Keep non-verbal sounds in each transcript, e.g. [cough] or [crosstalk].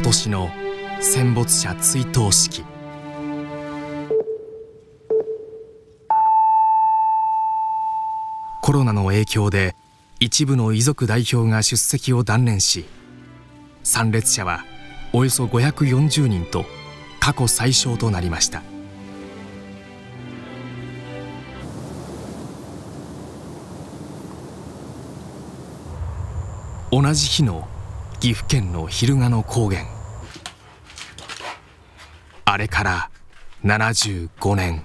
今年の戦没者追悼式コロナの影響で一部の遺族代表が出席を断念し参列者はおよそ540人と過去最少となりました同じ日の岐阜県の昼賀の高原あれから75年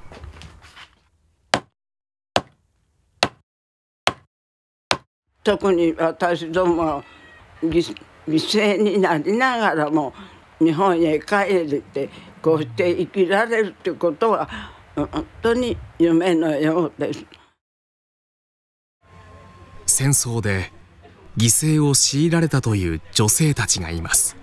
特に私ども犠牲になりながらも日本へ帰れてこうして生きられるってことは本当に夢のようです。戦争で犠牲を強いられたという女性たちがいます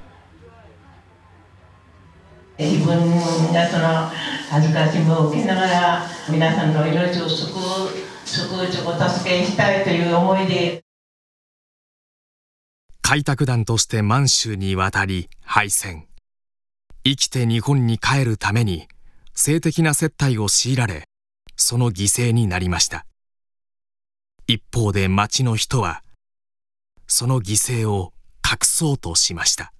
自分も皆の恥ずかしみを受けながら皆さんの命を救う救う助けしたいという思いで開拓団として満州に渡り敗戦生きて日本に帰るために性的な接待を強いられその犠牲になりました一方で町の人はその犠牲を隠そうとしました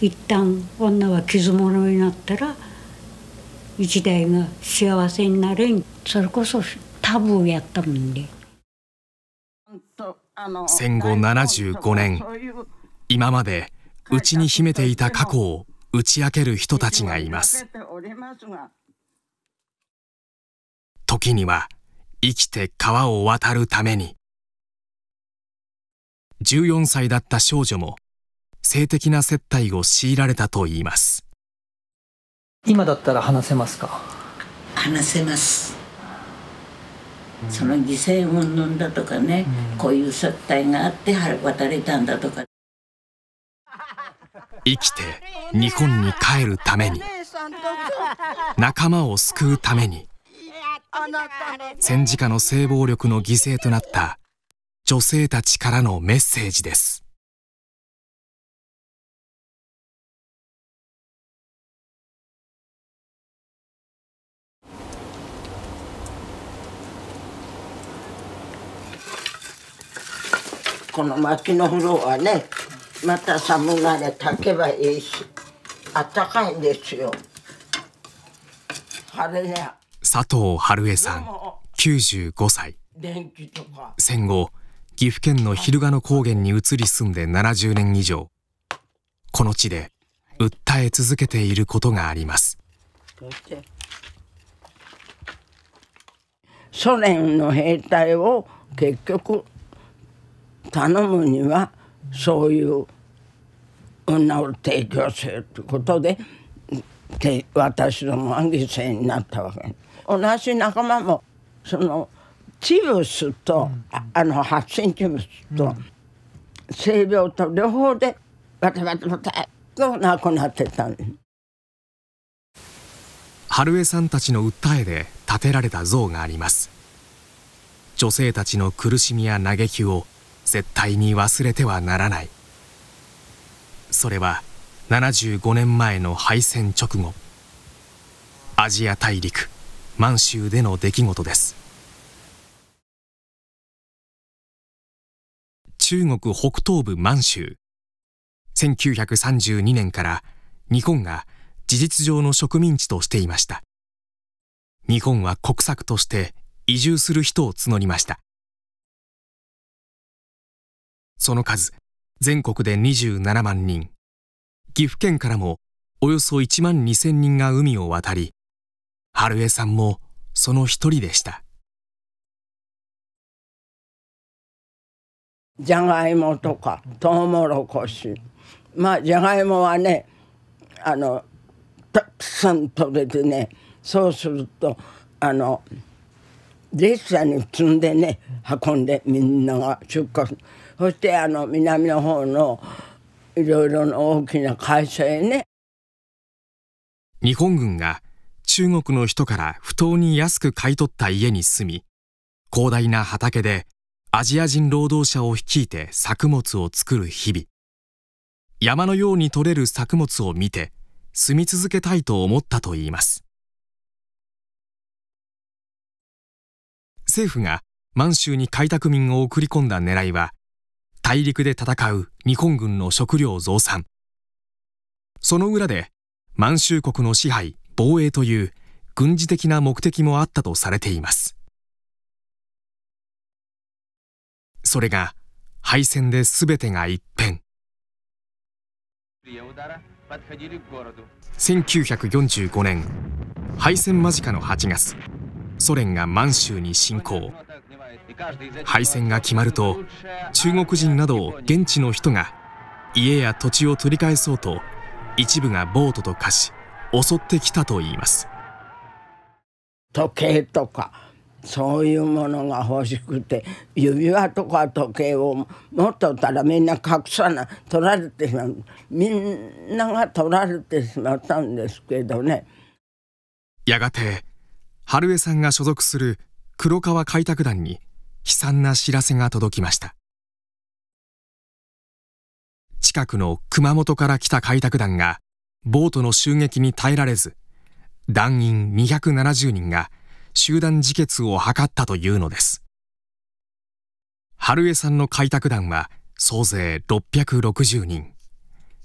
一旦女は傷になったら一代が幸せになれんそれこそタブーやったもんで戦後75年今まで内に秘めていた過去を打ち明ける人たちがいます時には生きて川を渡るために14歳だった少女も性的な接待を強いられたといいます今だったら話せますか話せます、その犠牲だとかね、うん、こういう接待があって渡れたんだとか生きて日本に帰るために仲間を救うために戦時下の性暴力の犠牲となった女性たちからのメッセージです。この薪の風呂はねまた寒がれ炊けばいいしあったかいんですよ晴れ佐藤春江さん95歳電気とか戦後岐阜県の昼賀野高原に移り住んで70年以上この地で訴え続けていることがありますソ連の兵隊を結局頼むにはそういう女を提供するということで私どもは犠牲になったわけ同じ仲間もそのチブスと、あの発信チブスと、性病と両方でバタバタバタと亡くなってた春江さんたちの訴えで建てられた像があります女性たちの苦しみや嘆きを絶対に忘れてはならないそれは75年前の敗戦直後アジア大陸満州での出来事です中国北東部満州1932年から日本が事実上の植民地としていました日本は国策として移住する人を募りましたその数全国で27万人岐阜県からもおよそ1万2 0人が海を渡り春江さんもその一人でしたじゃがいもとかとうもろこしまあじゃがいもはねあのたくさん取れてねそうするとあの列車に積んでね運んでみんなが出荷そしてあの南の方のいろいろな大きな会社へね日本軍が中国の人から不当に安く買い取った家に住み広大な畑でアジア人労働者を率いて作物を作る日々山のように採れる作物を見て住み続けたいと思ったといいます政府が満州に開拓民を送り込んだ狙いは大陸で戦う日本軍の食料増産その裏で満州国の支配防衛という軍事的な目的もあったとされていますそれが敗戦で全てが一変1945年敗戦間近の8月ソ連が満州に侵攻敗戦が決まると中国人などを現地の人が家や土地を取り返そうと一部がボートと化し襲ってきたといいます時計とかそういうものが欲しくて指輪とか時計を持っとったらみんな隠さない取られてしまうみんなが取られてしまったんですけどねやがて春江さんが所属する黒川開拓団に悲惨な知らせが届きました近くの熊本から来た開拓団がボートの襲撃に耐えられず団員270人が集団自決を図ったというのです春江さんの開拓団は総勢660人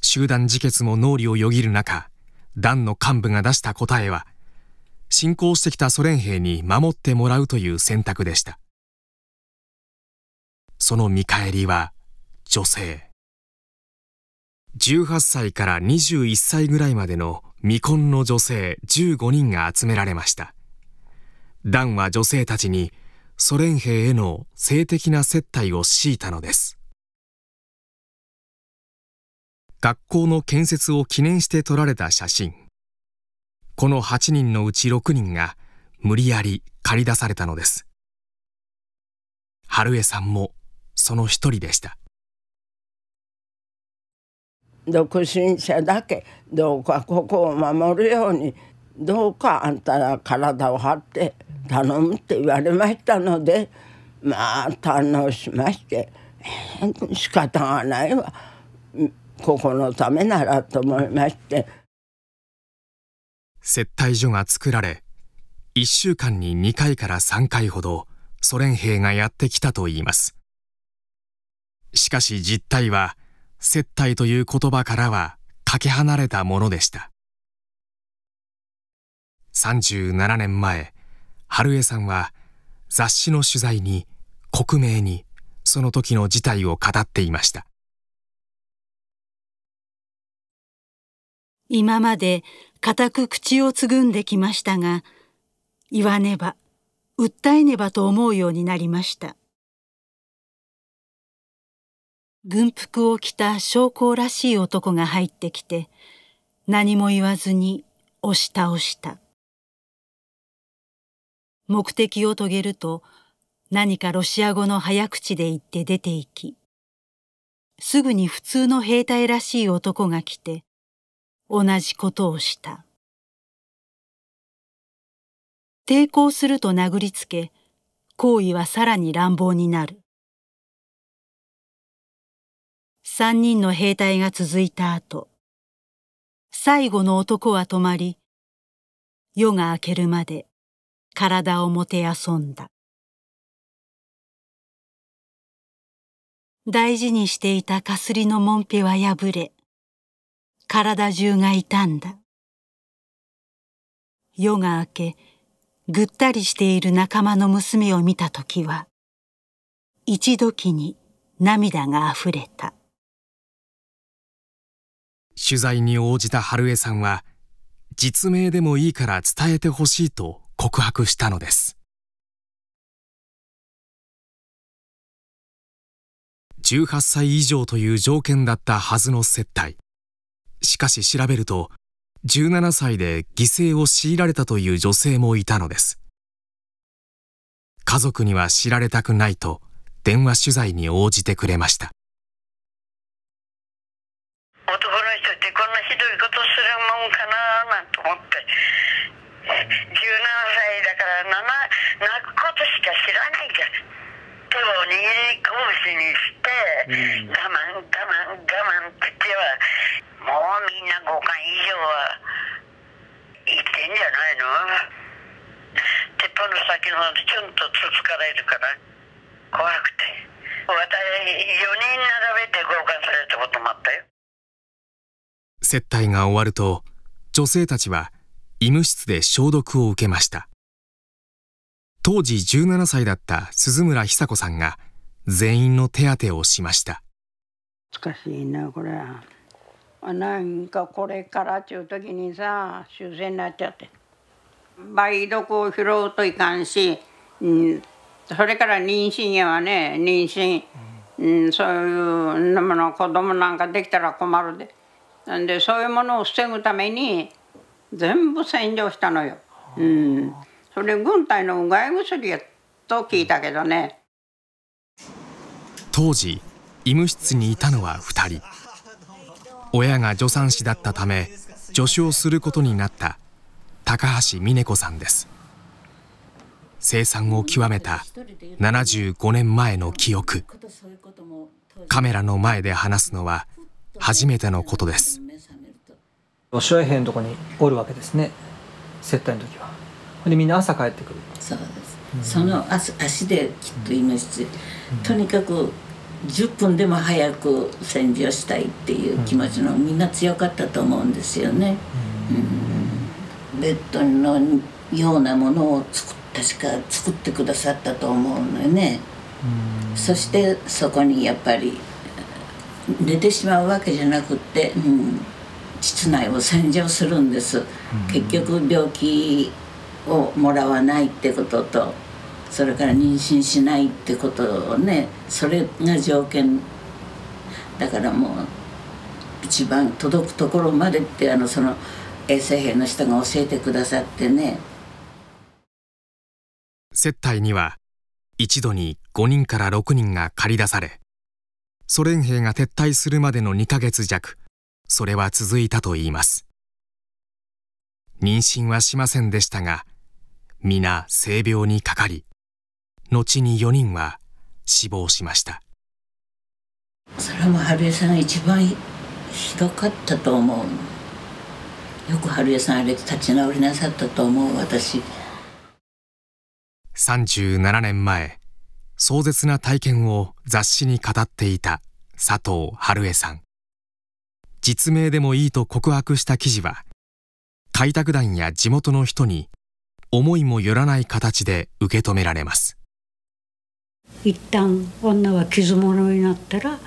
集団自決も脳裏をよぎる中団の幹部が出した答えは侵攻してきたソ連兵に守ってもらうという選択でしたその見返りは女性18歳から21歳ぐらいまでの未婚の女性15人が集められましたダンは女性たちにソ連兵への性的な接待を強いたのです学校の建設を記念して撮られた写真この8人のうち6人が無理やり駆り出されたのです春江さんもその一人でした独身者だけどうかここを守るようにどうかあんたら体を張って頼むって言われましたのでまあ堪能しまして仕方がないわここのためならと思いまして接待所が作られ1週間に2回から3回ほどソ連兵がやってきたといいますしかし実態は接待という言葉からはかけ離れたものでした37年前春江さんは雑誌の取材に克明にその時の事態を語っていました今まで固く口をつぐんできましたが言わねば訴えねばと思うようになりました軍服を着た将校らしい男が入ってきて何も言わずに押し倒した目的を遂げると何かロシア語の早口で言って出て行き、すぐに普通の兵隊らしい男が来て、同じことをした。抵抗すると殴りつけ、行為はさらに乱暴になる。三人の兵隊が続いた後、最後の男は止まり、夜が明けるまで体をもてあそんだ大事にしていたかすりのもんぺは破れ体中が傷んだ夜が明けぐったりしている仲間の娘を見た時は一時に涙があふれた取材に応じた春江さんは実名でもいいから伝えてほしいと告白したのです。18歳以上という条件だったはずの接待。しかし調べると、17歳で犠牲を強いられたという女性もいたのです。家族には知られたくないと電話取材に応じてくれました。男の人ってこんなひどいことするもんかななんて思って。歳だから泣くことしか知らないゃん手を握り拳にして、うん、我慢我慢我慢って手はもうみんな5巻以上はいってんじゃないの鉄砲の先の方でちょんとつつかれるから怖くて私4人並べて強姦されたこともあったよ接待が終わると女性たちは医務室で消毒を受けました当時17歳だった鈴村久子さんが全員の手当てをしました難しいなこれはなんかこれからっていう時にさ修正になっちゃって梅毒を拾うといかんし、うん、それから妊娠やわね妊娠、うん、そういうのもの子供なんかできたら困るでなんでそういうものを防ぐために全部占領したのよ、うん、それ軍隊のうがい薬やと聞いたけどね当時医務室にいたのは2人親が助産師だったため助手をすることになった高橋美音子さんです生産を極めた75年前の記憶カメラの前で話すのは初めてのことですロシア兵のとこにおるわけですね接待の時はでみんな朝帰ってくるそうです、うん、その足足できっと言いますし、うん、とにかく10分でも早く戦場したいっていう気持ちの、うん、みんな強かったと思うんですよね、うんベッドのようなものを作確か作ってくださったと思うのよね、そしてそこにやっぱり寝てしまうわけじゃなくって、うん、室内を洗浄するんです、結局病気をもらわないってこととそれから妊娠しないってことをねそれが条件だからもう一番届くところまでってあのその衛生兵の人が教えてくださってね接待には一度に5人から6人が駆り出されソ連兵が撤退するまでの2ヶ月弱それは続いたといいます。妊娠はしませんでしたが、皆性病にかかり、後に4人は死亡しました。それも春江さん一番ひどかったと思う。よく春江さんあれ立ち直りなさったと思う私。37年前、壮絶な体験を雑誌に語っていた佐藤春江さん。実名でもいいと告白した記事は開拓団や地元の人に思いもよらない形で受け止められます一旦女は傷物になったら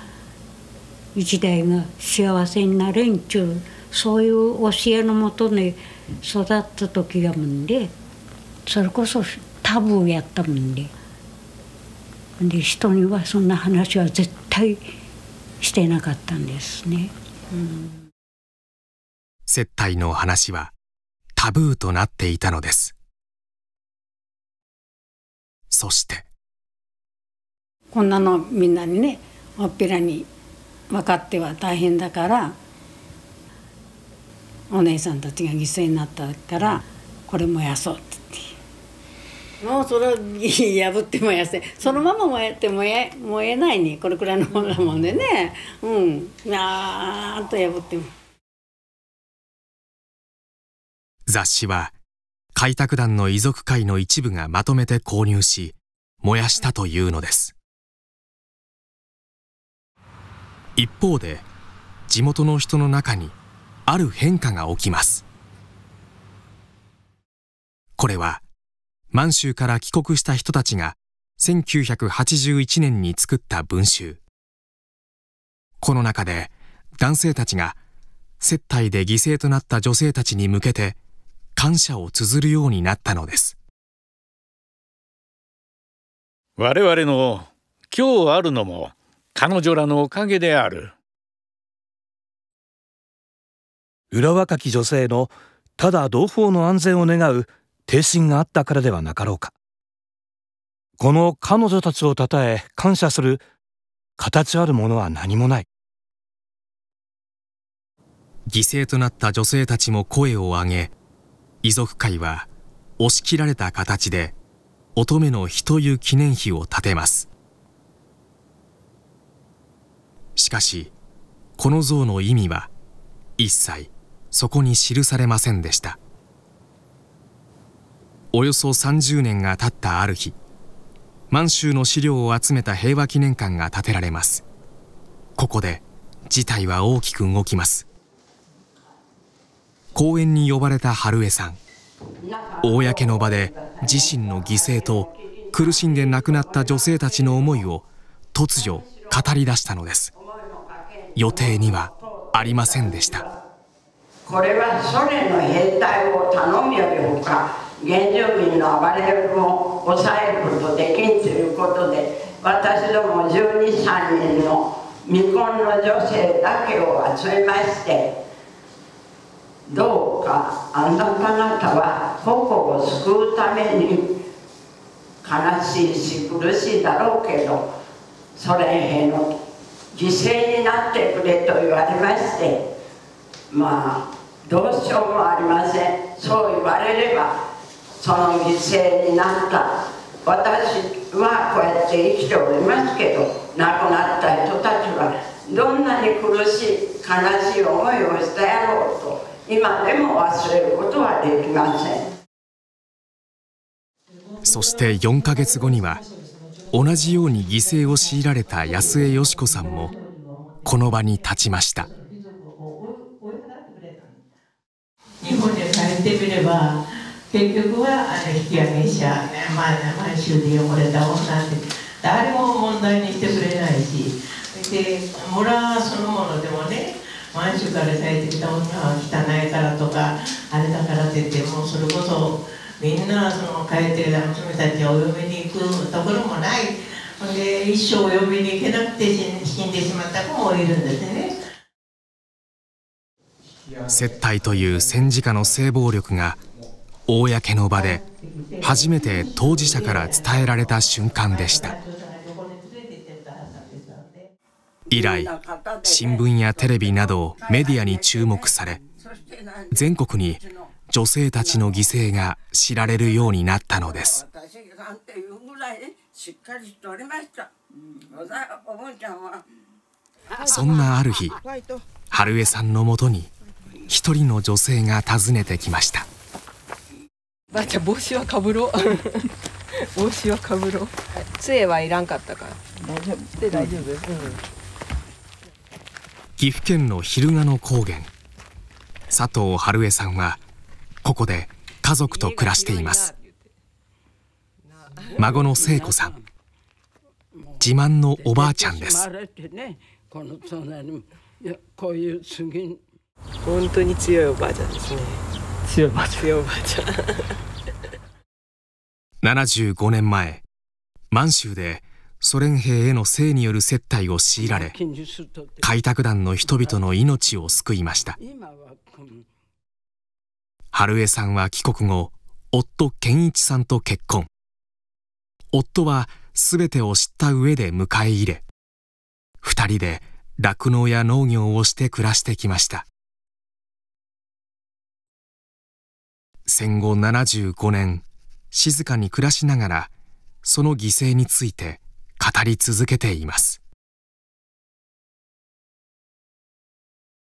一代が幸せになれんちゅうそういう教えのもとに育った時やもんでそれこそタブーやったもんでで人にはそんな話は絶対してなかったんですね。接待の話はタブーとなっていたのですそしてこんなのみんなにねおっぴらに分かっては大変だからお姉さんたちが犠牲になったからこれ燃やそうってもうそれ破っても痩せそのまま燃えて燃え燃えないにこれくらいのものだもんでねうんなーっと破っても雑誌は開拓団の遺族会の一部がまとめて購入し燃やしたというのです一方で地元の人の中にある変化が起きますこれは満州から帰国した人たちが1981年に作った文集。この中で男性たちが接待で犠牲となった女性たちに向けて感謝を綴るようになったのです。我々の今日あるのも彼女らのおかげである。裏若き女性のただ同胞の安全を願う定心があったからではなかろうかこの彼女たちをたたえ感謝する形あるものは何もない犠牲となった女性たちも声を上げ遺族会は押し切られた形で乙女の日という記念碑を建てますしかしこの像の意味は一切そこに記されませんでしたおよそ30年が経ったある日満州の資料を集めた平和記念館が建てられますここで事態は大きく動きます公園に呼ばれた春江さん公の場で自身の犠牲と苦しんで亡くなった女性たちの思いを突如語り出したのです予定にはありませんでしたこれはソ連の兵隊を頼むよりほか原住民の暴れ役を抑えることできんということで私ども1213人の未婚の女性だけを集めましてどうかあなた方は母々を救うために悲しいし苦しいだろうけどソ連兵の犠牲になってくれと言われましてまあどうしようもありませんそう言われればその犠牲になった私はこうやって生きておりますけど亡くなった人たちはどんなに苦しい悲しい思いをしたやろうと今でも忘れることはできませんそして4か月後には同じように犠牲を強いられた安江よし子さんもこの場に立ちました日本で帰ってみれば結局はあの引き上げ者、まあ、満州で汚れた女って誰も問題にしてくれないしで村そのものでもね満州から咲いてきた女は汚いからとかあれだからって言ってもうそれこそみんなその帰って娘たちをお嫁に行くところもないほんで一生お嫁に行けなくて死んでしまった子もいるんですね。接待という戦時下の性暴力が公の場で初めて当事者から伝えられた瞬間でした以来新聞やテレビなどメディアに注目され全国に女性たちの犠牲が知られるようになったのですそんなある日春江さんのもとに一人の女性が訪ねてきましたばあちゃん帽子はかぶろう [laughs] 帽子はかぶろう杖はいらんかったから大丈夫で大丈夫、うん、岐阜県の昼賀の高原佐藤春江さんはここで家族と暮らしています孫の聖子さん自慢のおばあちゃんです本当に強いおばあちゃんですね強いおばあちゃん75年前満州でソ連兵への性による接待を強いられ開拓団の人々の命を救いました春江さんは帰国後夫健一さんと結婚夫は全てを知った上で迎え入れ2人で酪農や農業をして暮らしてきました戦後75年静かに暮らしながらその犠牲について語り続けています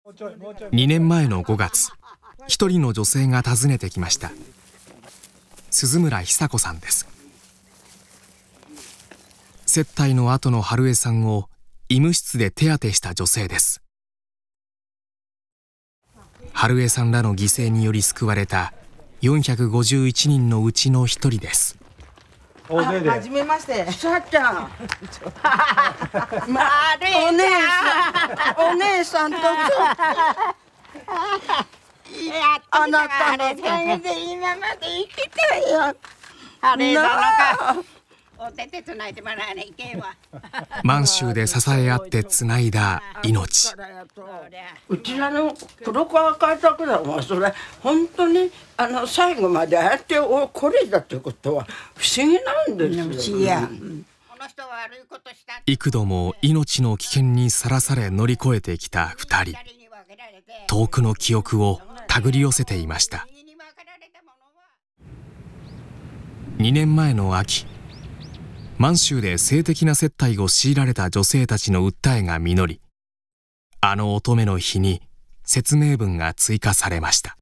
2年前の5月一人の女性が訪ねてきました鈴村久子さんです接待の後の春江さんを医務室で手当てした女性です春江さんらの犠牲により救われた451人のうちの一人ですおねで。はめまして。さっちゃん。まあ、れお姉さん。お姉さんと。いや、あなたのおかげで今まで生きたよ。あれか。[laughs] 満州で支え合ってつないだ命うちらの黒川開拓団はそれ本当にあの最後まであてれことは不思議なんですよ、ね、幾度も命の危険にさらされ乗り越えてきた2人遠くの記憶を手繰り寄せていました2年前の秋満州で性的な接待を強いられた女性たちの訴えが実りあの乙女の日に説明文が追加されました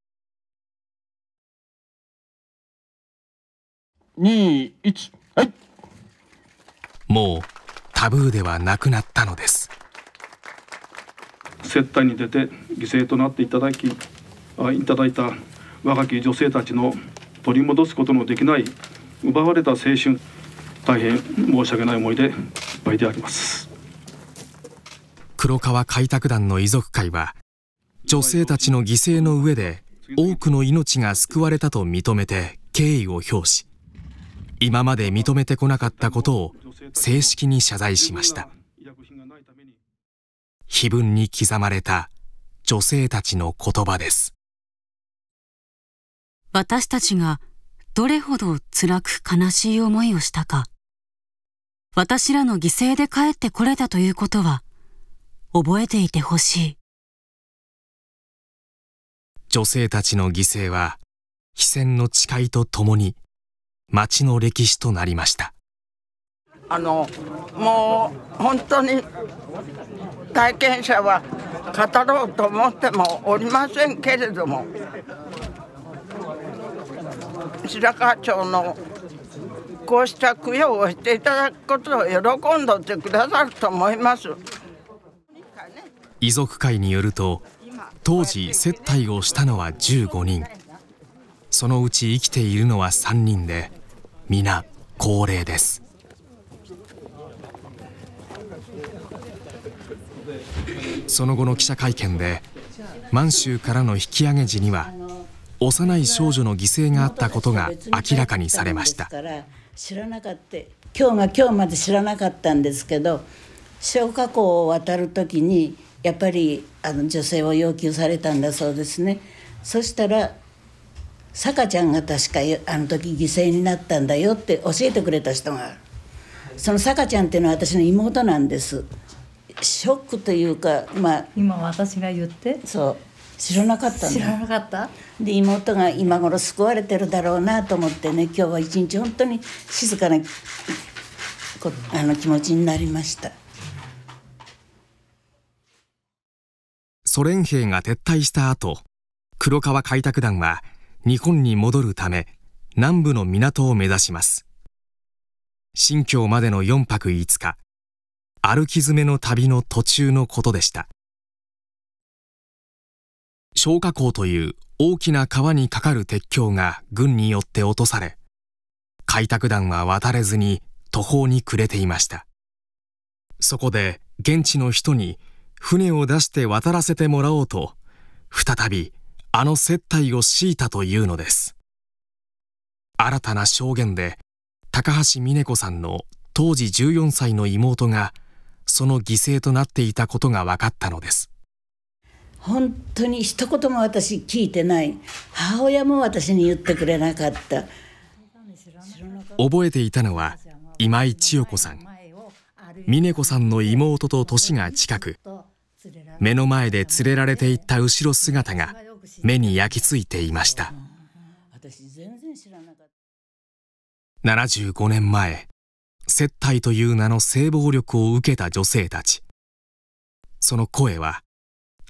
21はいもうタブーではなくなったのです接待に出て犠牲となっていただきあいただいた若き女性たちの取り戻すことのできない奪われた青春大変申し訳ない思いでいっぱいであります黒川開拓団の遺族会は女性たちの犠牲の上で多くの命が救われたと認めて敬意を表し今まで認めてこなかったことを正式に謝罪しました碑文に刻まれた女性たちの言葉です私たちがどれほど辛く悲しい思いをしたか私らの犠牲で帰ってこれたということは、覚えていてほしい。女性たちの犠牲は、非戦の誓いとともに、町の歴史となりました。あの、もう本当に体験者は語ろうと思ってもおりませんけれども、白川町のこうした供養をしていただくことを喜んどってくださると思います遺族会によると当時接待をしたのは15人そのうち生きているのは3人で皆高齢ですその後の記者会見で満州からの引き上げ時には幼い少女の犠牲があったことが明らかにされました。知らなかった今日が今日まで知らなかったんですけど消火口を渡る時にやっぱりあの女性を要求されたんだそうですね。そしたら坂ちゃんが確かあの時犠牲になったんだよって教えてくれた人がその坂ちゃんっていうのは私の妹なんですショックというかまあ今私が言ってそう知らなかった知らなかったで妹が今頃救われてるだろうなと思ってね今日は一日本当に静かなあの気持ちになりましたソ連兵が撤退した後黒川開拓団は日本に戻るため南部の港を目指します新疆までの4泊5日歩き詰めの旅の途中のことでした消火港という大きな川に架かる鉄橋が軍によって落とされ開拓団は渡れずに途方に暮れていましたそこで現地の人に船を出して渡らせてもらおうと再びあの接待を強いたというのです新たな証言で高橋峰子さんの当時14歳の妹がその犠牲となっていたことが分かったのです本当に一言も私聞いてない母親も私に言ってくれなかった覚えていたのは今井千代子さん峰子さんの妹と年が近く目の前で連れられていった後ろ姿が目に焼き付いていました75年前接待という名の性暴力を受けた女性たちその声は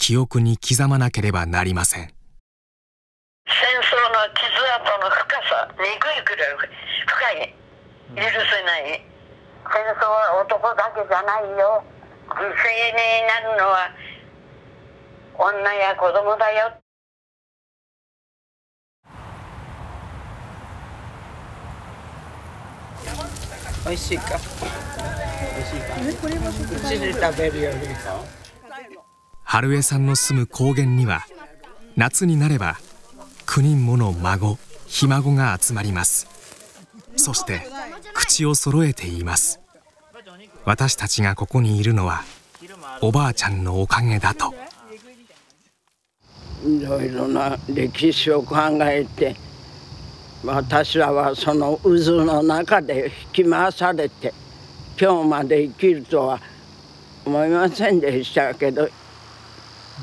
記憶に刻まなければなりません戦争の傷跡の深さにくいくらい深い許せない戦争は男だけじゃないよ犠牲になるのは女や子供だよ美味しいか美味しいかこれは食べるより春江さんの住む高原には夏になれば9人もの孫ひ孫が集まりますそして口を揃えて言います私たちがここにいるのはおばあちゃんのおかげだといろいろな歴史を考えて私らはその渦の中で引き回されて今日まで生きるとは思いませんでしたけど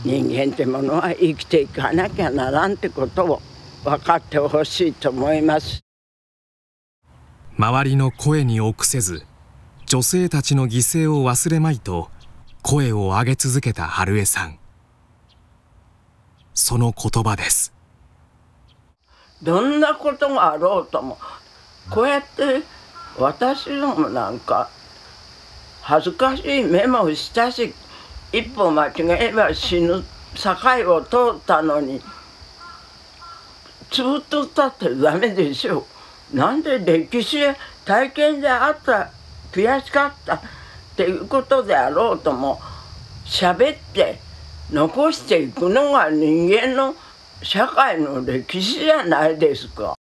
人間ってものは生きていかなきゃならんってことを分かってほしいと思います周りの声に臆せず女性たちの犠牲を忘れまいと声を上げ続けた春江さんその言葉ですどんなことがあろうともこうやって私どもなんか恥ずかしい目もしたし一歩間違えば死ぬ境を通ったのにずっとたってダメでしょう。なんで歴史や体験であった悔しかったっていうことであろうとも喋って残していくのが人間の社会の歴史じゃないですか。